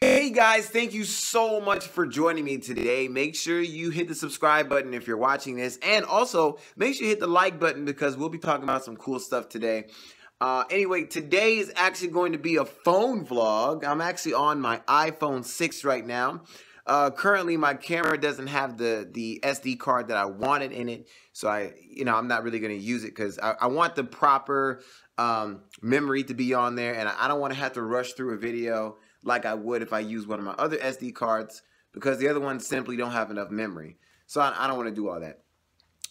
Hey guys, thank you so much for joining me today. Make sure you hit the subscribe button if you're watching this, and also make sure you hit the like button because we'll be talking about some cool stuff today. Uh, anyway, today is actually going to be a phone vlog. I'm actually on my iPhone 6 right now. Uh, currently, my camera doesn't have the, the SD card that I wanted in it, so I, you know, I'm not really going to use it because I, I want the proper um, memory to be on there, and I don't want to have to rush through a video like I would if I used one of my other SD cards because the other ones simply don't have enough memory. So I, I don't want to do all that.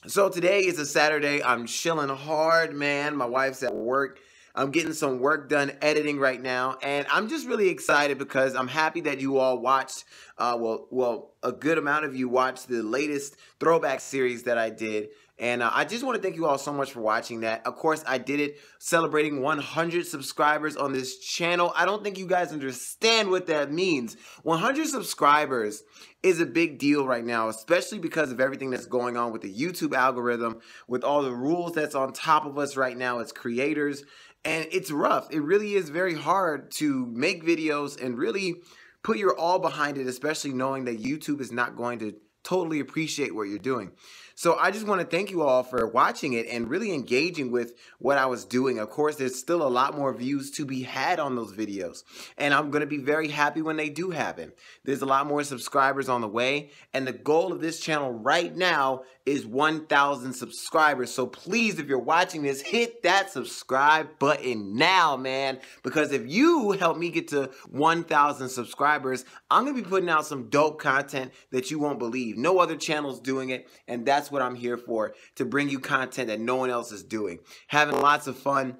So today is a Saturday. I'm chilling hard, man. My wife's at work. I'm getting some work done editing right now, and I'm just really excited because I'm happy that you all watched. Uh, well, well, a good amount of you watched the latest throwback series that I did and uh, I just want to thank you all so much for watching that. Of course, I did it celebrating 100 subscribers on this channel. I don't think you guys understand what that means. 100 subscribers is a big deal right now, especially because of everything that's going on with the YouTube algorithm, with all the rules that's on top of us right now as creators. And it's rough. It really is very hard to make videos and really put your all behind it, especially knowing that YouTube is not going to totally appreciate what you're doing. So I just want to thank you all for watching it and really engaging with what I was doing. Of course, there's still a lot more views to be had on those videos, and I'm going to be very happy when they do happen. There's a lot more subscribers on the way, and the goal of this channel right now is 1,000 subscribers. So please, if you're watching this, hit that subscribe button now, man, because if you help me get to 1,000 subscribers, I'm going to be putting out some dope content that you won't believe. No other channel's doing it, and that's that's what I'm here for to bring you content that no one else is doing. Having lots of fun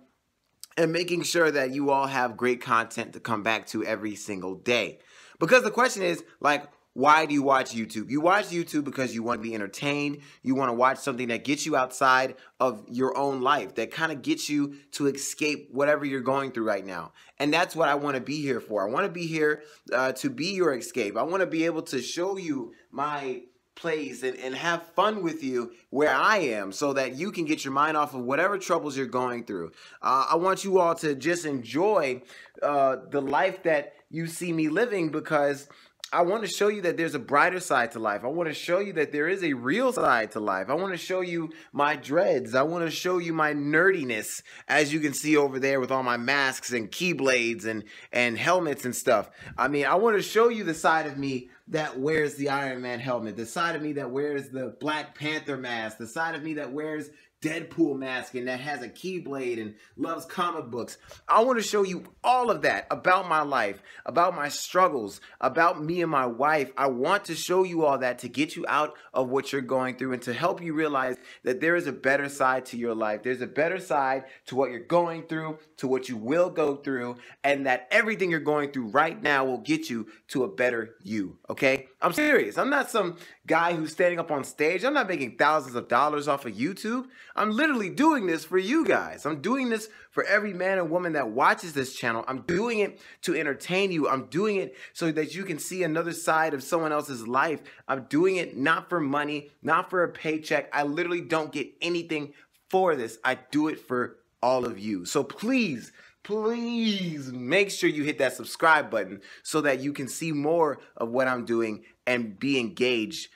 and making sure that you all have great content to come back to every single day. Because the question is, like, why do you watch YouTube? You watch YouTube because you want to be entertained. You want to watch something that gets you outside of your own life, that kind of gets you to escape whatever you're going through right now. And that's what I want to be here for. I want to be here uh, to be your escape. I want to be able to show you my place and, and have fun with you where I am so that you can get your mind off of whatever troubles you're going through. Uh, I want you all to just enjoy uh, the life that you see me living because I want to show you that there's a brighter side to life. I want to show you that there is a real side to life. I want to show you my dreads. I want to show you my nerdiness, as you can see over there with all my masks and keyblades and and helmets and stuff. I mean, I want to show you the side of me that wears the Iron Man helmet, the side of me that wears the Black Panther mask, the side of me that wears Deadpool mask and that has a keyblade and loves comic books. I want to show you all of that about my life, about my struggles, about me and my wife. I want to show you all that to get you out of what you're going through and to help you realize that there is a better side to your life. There's a better side to what you're going through, to what you will go through, and that everything you're going through right now will get you to a better you, okay? I'm serious. I'm not some guy who's standing up on stage. I'm not making thousands of dollars off of YouTube. I'm literally doing this for you guys. I'm doing this for every man and woman that watches this channel. I'm doing it to entertain you. I'm doing it so that you can see another side of someone else's life. I'm doing it not for money, not for a paycheck. I literally don't get anything for this. I do it for all of you. So please, please make sure you hit that subscribe button so that you can see more of what I'm doing and be engaged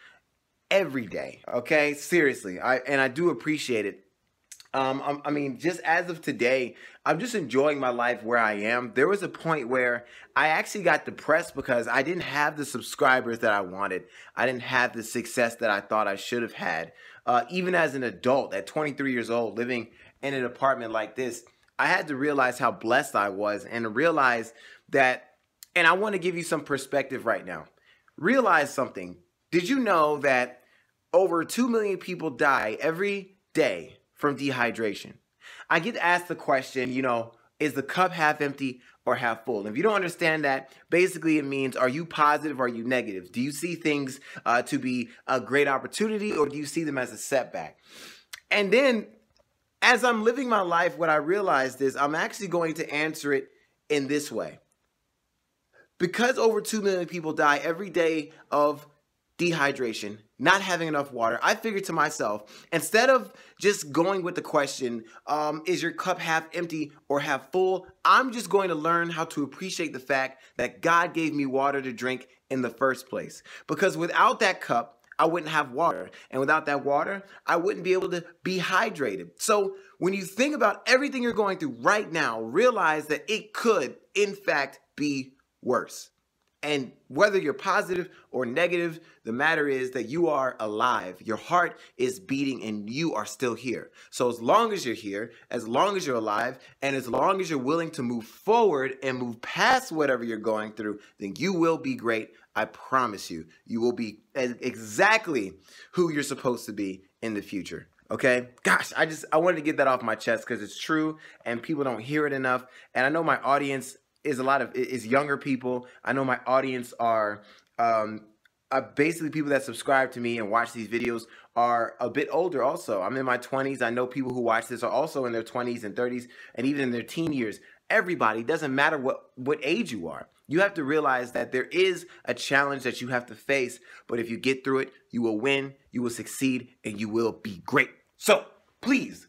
every day. Okay, seriously, I and I do appreciate it. Um, I, mean, just as of today, I'm just enjoying my life where I am. There was a point where I actually got depressed because I didn't have the subscribers that I wanted. I didn't have the success that I thought I should have had. Uh, even as an adult, at 23 years old, living in an apartment like this, I had to realize how blessed I was and realize that. And I want to give you some perspective right now. Realize something. Did you know that over 2 million people die every day from dehydration. I get asked the question, you know, is the cup half empty or half full? And if you don't understand that, basically it means are you positive or are you negative? Do you see things uh, to be a great opportunity or do you see them as a setback? And then as I'm living my life, what I realized is I'm actually going to answer it in this way. Because over 2 million people die every day of dehydration, not having enough water, I figured to myself, instead of just going with the question, um, is your cup half empty or half full? I'm just going to learn how to appreciate the fact that God gave me water to drink in the first place. Because without that cup, I wouldn't have water. And without that water, I wouldn't be able to be hydrated. So when you think about everything you're going through right now, realize that it could, in fact, be worse. And whether you're positive or negative, the matter is that you are alive. Your heart is beating and you are still here. So, as long as you're here, as long as you're alive, and as long as you're willing to move forward and move past whatever you're going through, then you will be great. I promise you. You will be exactly who you're supposed to be in the future okay gosh i just i wanted to get that off my chest because it's true and people don't hear it enough and i know my audience is a lot of is younger people. I know my audience are um, uh, basically people that subscribe to me and watch these videos are a bit older also. I'm in my 20s. I know people who watch this are also in their 20s and 30s and even in their teen years. Everybody, doesn't matter what what age you are. You have to realize that there is a challenge that you have to face, but if you get through it, you will win, you will succeed, and you will be great. So, please,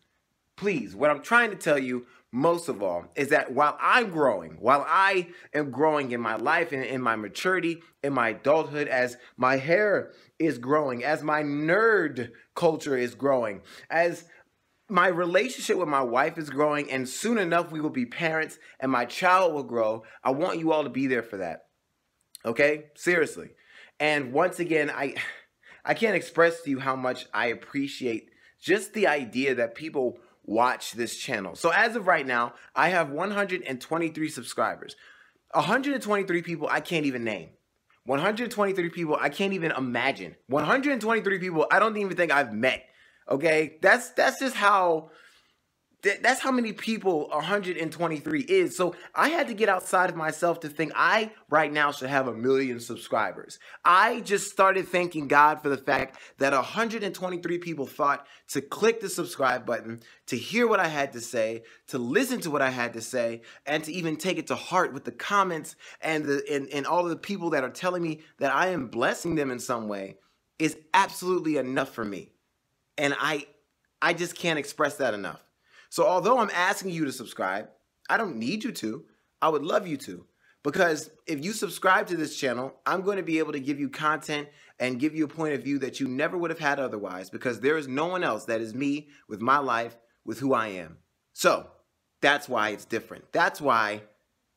please, what I'm trying to tell you most of all is that while I'm growing, while I am growing in my life and in, my maturity, in my adulthood, as my hair is growing, as my nerd culture is growing, as my relationship with my wife is growing, and soon enough we will be parents and my child will grow. I want you all to be there for that. Okay? Seriously. And once again, I I can't express to you how much I appreciate just the idea that people watch this channel. So as of right now, I have 123 subscribers. 123 people I can't even name. 123 people I can't even imagine. 123 people I don't even think I've met. Okay? That's that's just how Th- that's how many people 123 is. So I had to get outside of myself to think I right now should have a million subscribers. I just started thanking God for the fact that 123 people thought to click the subscribe button, to hear what I had to say, to listen to what I had to say, and to even take it to heart with the comments and the and, and all the people that are telling me that I am blessing them in some way is absolutely enough for me. And I I just can't express that enough. So although I'm asking you to subscribe, I don't need you to. I would love you to because if you subscribe to this channel, I'm going to be able to give you content and give you a point of view that you never would have had otherwise because there is no one else that is me with my life, with who I am. So that's why it's different. That's why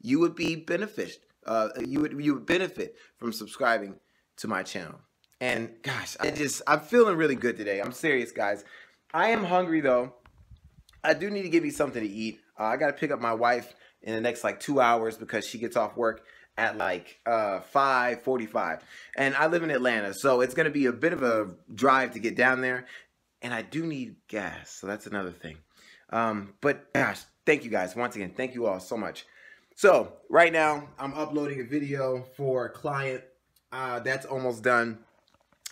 you would be benefited. Uh, you would you would benefit from subscribing to my channel. And gosh, I just I'm feeling really good today. I'm serious, guys. I am hungry though. I do need to give you something to eat. Uh, I got to pick up my wife in the next like two hours because she gets off work at like uh, 5.45. And I live in Atlanta, so it's going to be a bit of a drive to get down there. And I do need gas, so that's another thing. Um, but gosh, thank you guys. Once again, thank you all so much. So right now, I'm uploading a video for a client. Uh, that's almost done.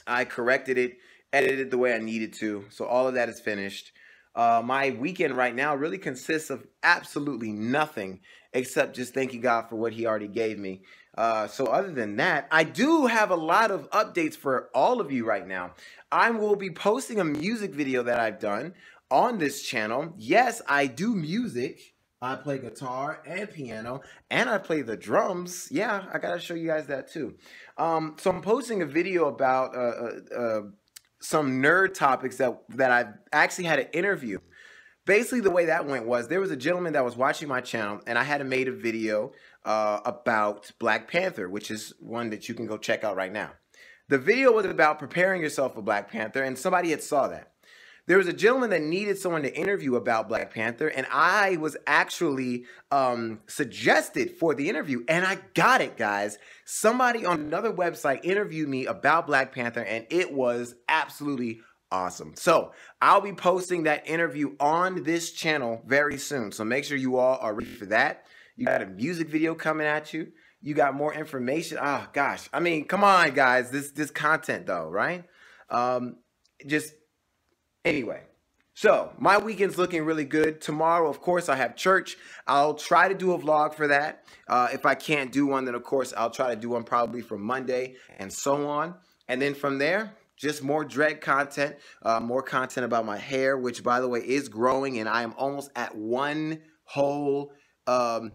I corrected it, edited it the way I needed to. So all of that is finished. Uh, my weekend right now really consists of absolutely nothing except just thanking God for what He already gave me. Uh, so, other than that, I do have a lot of updates for all of you right now. I will be posting a music video that I've done on this channel. Yes, I do music. I play guitar and piano, and I play the drums. Yeah, I gotta show you guys that too. Um, so I'm posting a video about uh, uh, uh some nerd topics that that I actually had an interview. Basically, the way that went was there was a gentleman that was watching my channel, and I had made a video uh, about Black Panther, which is one that you can go check out right now. The video was about preparing yourself for Black Panther, and somebody had saw that there was a gentleman that needed someone to interview about Black Panther, and I was actually um, suggested for the interview, and I got it, guys. Somebody on another website interviewed me about Black Panther, and it was absolutely awesome. So I'll be posting that interview on this channel very soon. So make sure you all are ready for that. You got a music video coming at you. You got more information. Oh gosh, I mean, come on, guys. This this content though, right? Um, just Anyway, so my weekend's looking really good. Tomorrow, of course, I have church. I'll try to do a vlog for that. Uh, if I can't do one, then of course I'll try to do one probably for Monday and so on. And then from there, just more dread content, uh, more content about my hair, which by the way is growing, and I am almost at one whole. Um,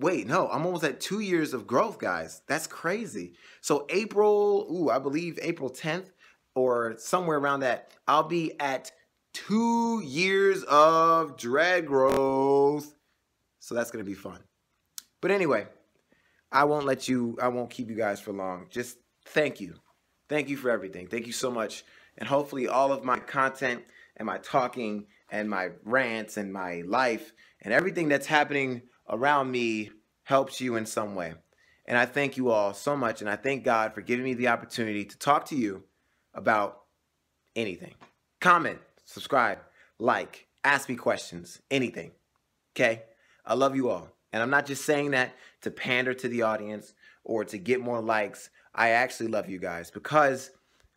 wait, no, I'm almost at two years of growth, guys. That's crazy. So April, ooh, I believe April 10th or somewhere around that, I'll be at two years of drag growth. So that's going to be fun. But anyway, I won't let you, I won't keep you guys for long. Just thank you. Thank you for everything. Thank you so much. And hopefully, all of my content and my talking and my rants and my life and everything that's happening around me helps you in some way. And I thank you all so much. And I thank God for giving me the opportunity to talk to you about anything. Comment, subscribe, like, ask me questions, anything. Okay? I love you all. And I'm not just saying that to pander to the audience or to get more likes. I actually love you guys because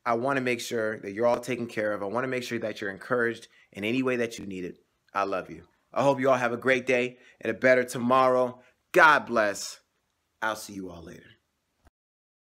I want to make sure that you're all taken care of. I want to make sure that you're encouraged in any way that you need it. I love you. I hope you all have a great day and a better tomorrow. God bless. I'll see you all later.